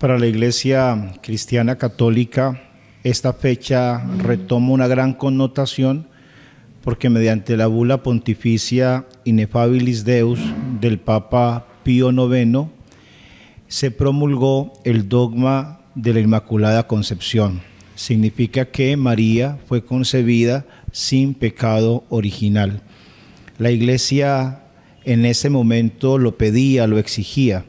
Para la Iglesia Cristiana Católica, esta fecha retoma una gran connotación porque mediante la bula pontificia Inefabilis Deus del Papa Pío IX se promulgó el dogma de la Inmaculada Concepción. Significa que María fue concebida sin pecado original. La iglesia en ese momento lo pedía, lo exigía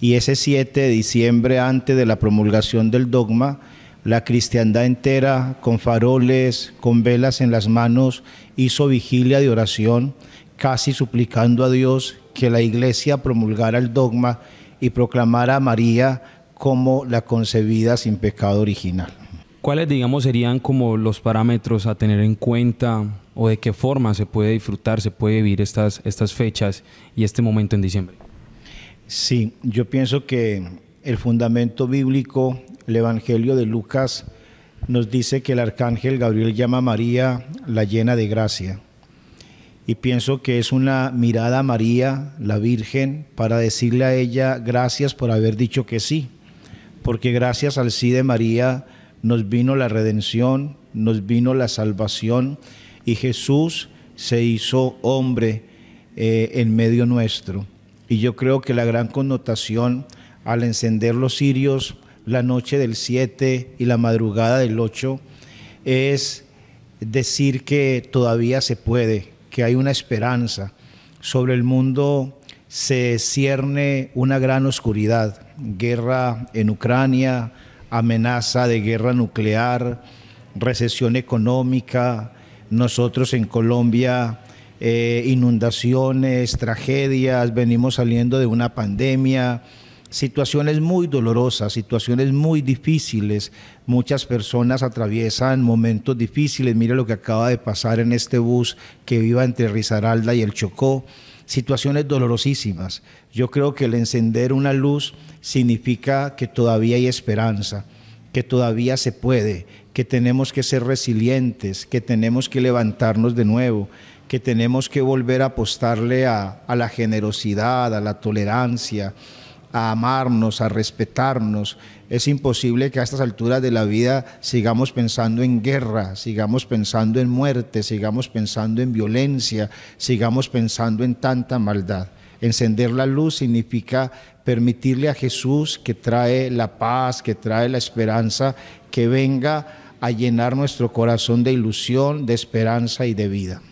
y ese 7 de diciembre antes de la promulgación del dogma, la cristiandad entera, con faroles, con velas en las manos, hizo vigilia de oración, casi suplicando a Dios que la iglesia promulgara el dogma y proclamara a María como la concebida sin pecado original. ¿Cuáles, digamos, serían como los parámetros a tener en cuenta o de qué forma se puede disfrutar, se puede vivir estas, estas fechas y este momento en diciembre? Sí, yo pienso que el fundamento bíblico, el Evangelio de Lucas, nos dice que el arcángel Gabriel llama a María la llena de gracia. Y pienso que es una mirada a María, la Virgen, para decirle a ella gracias por haber dicho que sí. Porque gracias al sí de María nos vino la redención, nos vino la salvación y Jesús se hizo hombre eh, en medio nuestro. Y yo creo que la gran connotación al encender los cirios la noche del 7 y la madrugada del 8 es decir que todavía se puede, que hay una esperanza. Sobre el mundo se cierne una gran oscuridad, guerra en Ucrania, amenaza de guerra nuclear, recesión económica. Nosotros en Colombia eh, inundaciones, tragedias, venimos saliendo de una pandemia, situaciones muy dolorosas, situaciones muy difíciles. Muchas personas atraviesan momentos difíciles. Mire lo que acaba de pasar en este bus que iba entre Risaralda y el Chocó. Situaciones dolorosísimas. Yo creo que el encender una luz significa que todavía hay esperanza, que todavía se puede, que tenemos que ser resilientes, que tenemos que levantarnos de nuevo, que tenemos que volver a apostarle a, la generosidad, a la tolerancia, a amarnos, a respetarnos. Es imposible que a estas alturas de la vida sigamos pensando en guerra, sigamos pensando en muerte, sigamos pensando en violencia, sigamos pensando en tanta maldad. Encender la luz significa permitirle a Jesús que trae la paz, que trae la esperanza, que venga a llenar nuestro corazón de ilusión, de esperanza y de vida.